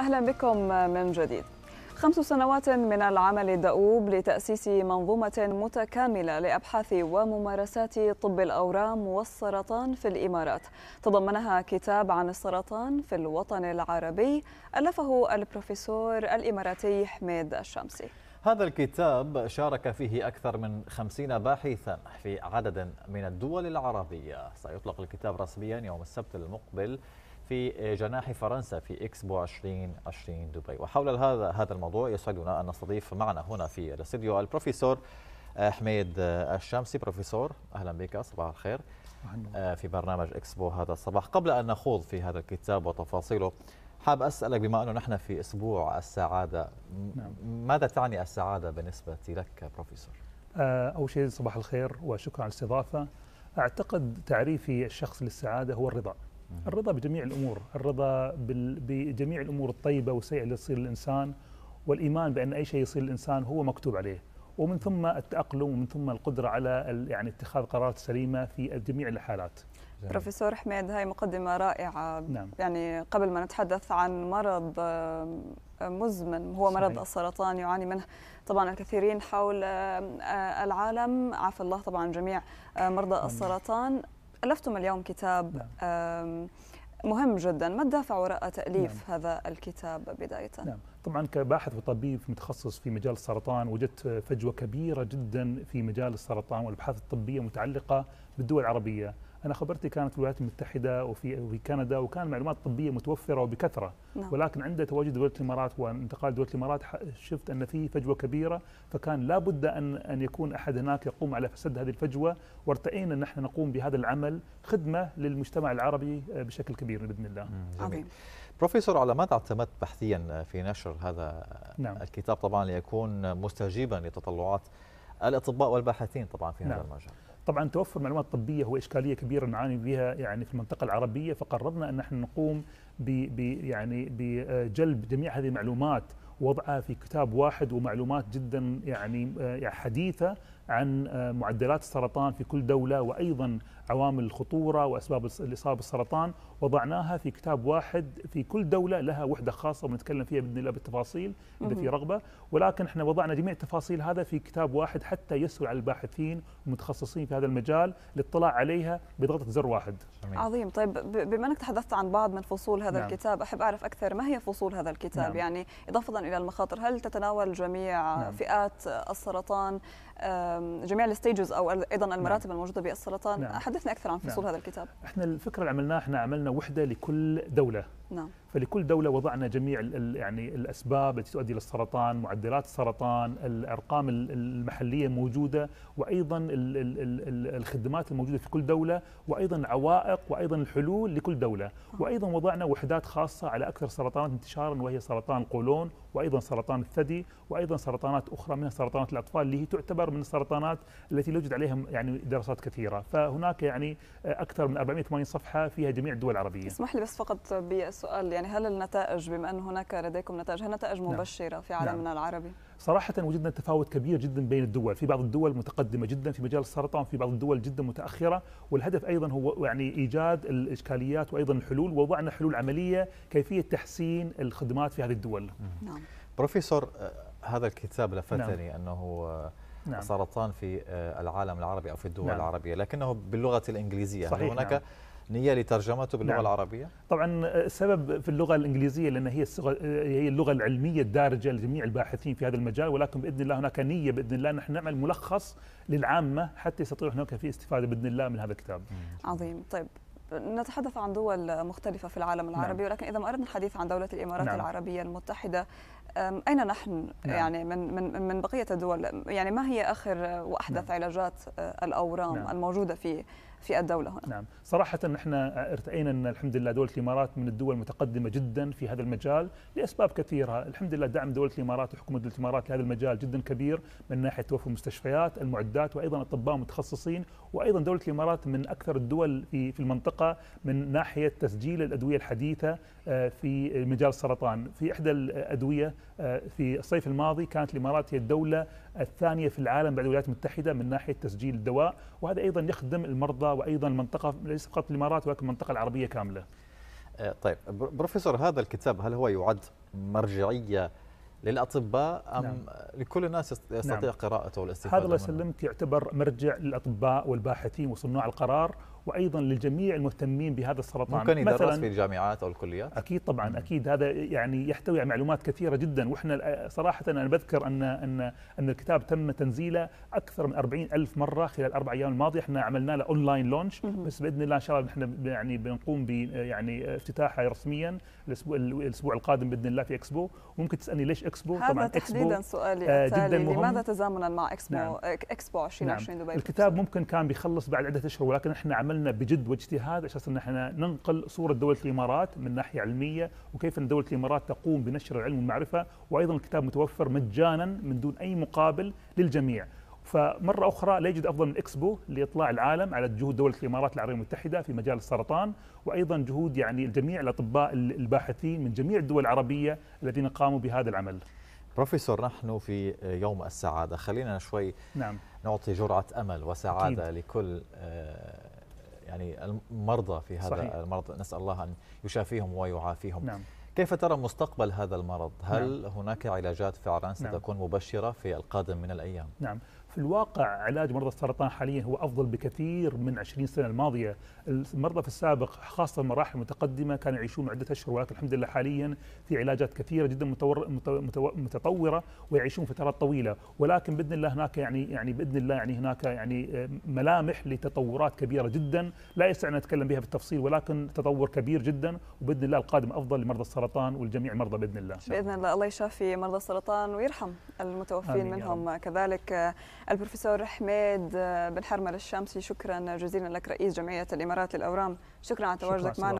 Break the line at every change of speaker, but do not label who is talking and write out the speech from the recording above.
أهلا بكم من جديد خمس سنوات من العمل الدؤوب لتأسيس منظومة متكاملة لأبحاث وممارسات طب الأورام والسرطان في الإمارات تضمنها كتاب عن السرطان في الوطن العربي ألفه البروفيسور الإماراتي حميد الشمسي
هذا الكتاب شارك فيه أكثر من خمسين باحثا في عدد من الدول العربية سيطلق الكتاب رسميا يوم السبت المقبل في جناح فرنسا في إكسبو 2020 دبي وحول هذا هذا الموضوع يسعدنا أن نستضيف معنا هنا في الاستديو البروفيسور آه، حميد آه، الشامسي بروفيسور أهلا بك صباح الخير آه، في برنامج إكسبو هذا الصباح قبل أن نخوض في هذا الكتاب وتفاصيله حاب أسألك بما أنه نحن في أسبوع السعادة نعم. ماذا تعني السعادة بالنسبة لك بروفيسور؟
أول شيء صباح الخير وشكرا على الاستضافة أعتقد تعريفي الشخص للسعادة هو الرضا الرضا بجميع الامور، الرضا بجميع الامور الطيبه والسيئه اللي تصير للانسان والايمان بان اي شيء يصير للانسان هو مكتوب عليه، ومن ثم التاقلم ومن ثم القدره على يعني اتخاذ قرارات سليمه في جميع الحالات. بروفيسور
حميد هاي مقدمة رائعة نعم. يعني قبل ما نتحدث عن مرض مزمن هو مرض السرطان يعاني منه طبعا الكثيرين حول العالم عافى الله طبعا جميع مرضى نعم. السرطان ألفتم اليوم كتاب نعم. مهم جدا ما الدافع وراء تأليف نعم. هذا الكتاب بداية؟
نعم طبعا كباحث وطبيب متخصص في مجال السرطان وجدت فجوة كبيرة جدا في مجال السرطان والأبحاث الطبية متعلقة بالدول العربية انا خبرتي كانت في الولايات المتحده وفي وفي كندا وكان معلومات طبيه متوفره وبكثره نعم. ولكن عند تواجد دوله الامارات وانتقال دوله الامارات شفت ان في فجوه كبيره فكان لابد ان ان يكون احد هناك يقوم على فسد هذه الفجوه وارتئينا ان احنا نقوم بهذا العمل خدمه للمجتمع العربي آه، بشكل كبير باذن الله. جميل.
بروفيسور على ماذا اعتمدت بحثيا في نشر هذا نعم. الكتاب طبعا ليكون مستجيبا لتطلعات الاطباء
والباحثين طبعا في نعم. هذا المجال. طبعا توفر معلومات طبيه هو اشكاليه كبيره نعاني بها يعني في المنطقه العربيه فقررنا ان نحن نقوم يعني بجلب جميع هذه المعلومات وضعها في كتاب واحد ومعلومات جدا يعني, آه، يعني حديثه عن آه، معدلات السرطان في كل دوله وايضا عوامل الخطوره واسباب الاصابه بالسرطان وضعناها في كتاب واحد في كل دوله لها وحده خاصه ونتكلم فيها باذن الله بالتفاصيل اذا في رغبه ولكن احنا وضعنا جميع التفاصيل هذا في كتاب واحد حتى يسهل على الباحثين والمتخصصين في هذا المجال الاطلاع عليها بضغطه زر واحد.
عظيم طيب بما انك تحدثت عن بعض من فصول هذا نعم. الكتاب أحب أعرف أكثر ما هي فصول هذا الكتاب نعم. يعني إضافة إلى المخاطر هل تتناول جميع نعم. فئات السرطان جميع الستيجز أو أيضا نعم. المراتب نعم. الموجودة بالسرطان نعم. حدثنا أكثر عن فصول نعم. هذا الكتاب
احنا الفكرة اللي عملناها احنا عملنا وحدة لكل دولة نعم فلكل دولة وضعنا جميع يعني الأسباب التي تؤدي للسرطان معدلات السرطان الأرقام المحلية موجودة وأيضا الخدمات الموجودة في كل دولة وأيضا العوائق وأيضا الحلول لكل دولة وأيضا وضعنا وحدات خاصة على أكثر سرطانات انتشارا وهي سرطان القولون وأيضا سرطان الثدي وأيضا سرطانات أخرى منها سرطانات الأطفال اللي هي تعتبر من السرطانات التي يوجد عليها يعني دراسات كثيرة فهناك يعني أكثر من 480 صفحة فيها جميع الدول العربية اسمح
لي بس فقط بسؤال يعني يعني هل النتائج بما أن هناك لديكم نتائج هل نتائج نعم. مبشرة نعم. في عالمنا نعم. العربي؟
صراحة وجدنا تفاوت كبير جدا بين الدول، في بعض الدول متقدمة جدا في مجال السرطان، في بعض الدول جدا متأخرة، والهدف أيضا هو يعني إيجاد الإشكاليات وأيضا الحلول، ووضعنا حلول عملية كيفية تحسين الخدمات في هذه الدول. نعم. بروفيسور آه، هذا الكتاب لفتني نعم. أنه آه، نعم. سرطان
في آه، العالم العربي أو في الدول نعم. العربية، لكنه باللغة الإنجليزية، صحيح هناك نعم. نية لترجمته باللغة نعم. العربية؟
طبعا آه، السبب في اللغة الإنجليزية لأن هي آه، هي اللغة العلمية الدارجة لجميع الباحثين في هذا المجال ولكن بإذن الله هناك نية بإذن الله نحن نعمل ملخص للعامة حتى يستطيع هناك في استفادة بإذن الله من هذا الكتاب
عظيم طيب نتحدث عن دول مختلفة في العالم العربي نعم. ولكن إذا ما أردنا الحديث عن دولة الإمارات نعم. العربية المتحدة أين نحن نعم. يعني من من من بقية الدول يعني ما هي آخر وأحدث نعم. علاجات الأورام نعم. الموجودة في في الدولة هنا
نعم صراحة نحن ارتئينا أن الحمد لله دولة الإمارات من الدول المتقدمة جدا في هذا المجال لأسباب كثيرة الحمد لله دعم دولة الإمارات وحكومة دولة الإمارات لهذا المجال جدا كبير من ناحية توفر المستشفيات المعدات وأيضا أطباء متخصصين وأيضا دولة الإمارات من أكثر الدول في, في المنطقة من ناحية تسجيل الأدوية الحديثة آه، في مجال السرطان في إحدى الأدوية آه، في الصيف الماضي كانت الامارات هي الدوله الثانيه في العالم بعد الولايات المتحده من ناحيه تسجيل الدواء وهذا ايضا يخدم المرضى وايضا المنطقه ليس فقط الامارات ولكن المنطقه العربيه كامله.
آه، طيب بروفيسور هذا الكتاب هل هو يعد مرجعيه للاطباء ام نعم. لكل الناس نعم. يستطيع نعم. قراءته والاستفاده هذا الله يسلمك
يعتبر مرجع للاطباء والباحثين وصناع القرار وايضا للجميع المهتمين بهذا السرطان ممكن يدرس في
الجامعات او الكليات اكيد
طبعا اكيد هذا يعني يحتوي على معلومات كثيره جدا واحنا صراحه انا بذكر ان ان ان الكتاب تم تنزيله اكثر من 40 الف مره خلال الاربع ايام الماضيه احنا عملنا له اونلاين لونش بس باذن الله ان شاء الله نحن يعني بنقوم ب يعني افتتاحه رسميا الاسبوع الاسبوع القادم باذن الله في اكسبو وممكن تسالني ليش اكسبو هذا طبعا تحديدا إكسبو آه، سؤالي آه جدا مهم لماذا
تزامنا مع اكسبو نعم. اكسبو
2020 نعم. دبي الكتاب ممكن كان بيخلص بعد عده اشهر ولكن احنا عملنا بجد واجتهاد اساس ان احنا ننقل صوره دوله الامارات من ناحيه علميه وكيف ان دوله الامارات تقوم بنشر العلم والمعرفه وايضا الكتاب متوفر مجانا من دون اي مقابل للجميع فمرة أخرى لا يجد أفضل من إكسبو لإطلاع العالم على جهود دولة الإمارات العربية المتحدة في مجال السرطان وأيضا جهود يعني الجميع الأطباء الباحثين من جميع الدول العربية الذين قاموا بهذا العمل بروفيسور نحن في يوم السعادة خلينا شوي نعم.
نعطي جرعة أمل وسعادة أكيد. لكل آه، يعني المرضى في هذا صحيح. المرض نسال الله ان يشافيهم ويعافيهم نعم. كيف ترى مستقبل هذا المرض؟ هل نعم. هناك علاجات فعلا ستكون نعم. مبشره في القادم من الايام؟
نعم، في الواقع علاج مرضى السرطان حاليا هو افضل بكثير من 20 سنه الماضيه، المرضى في السابق خاصه المراحل المتقدمه كانوا يعيشون عده اشهر ولكن الحمد لله حاليا في علاجات كثيره جدا متطوره ويعيشون فترات طويله، ولكن باذن الله هناك يعني يعني باذن الله يعني هناك يعني آه، ملامح لتطورات كبيره جدا لا يسعنا نتكلم بها بالتفصيل ولكن تطور كبير جدا وباذن الله القادم افضل لمرضى السرطان ولجميع المرضى باذن الله.
باذن الله الله يشافي مرضى السرطان ويرحم المتوفين منهم كذلك البروفيسور حميد بن حرمل الشامسي شكرا جزيلا لك رئيس جمعية الإمارات للأورام شكرا على تواجدك معنا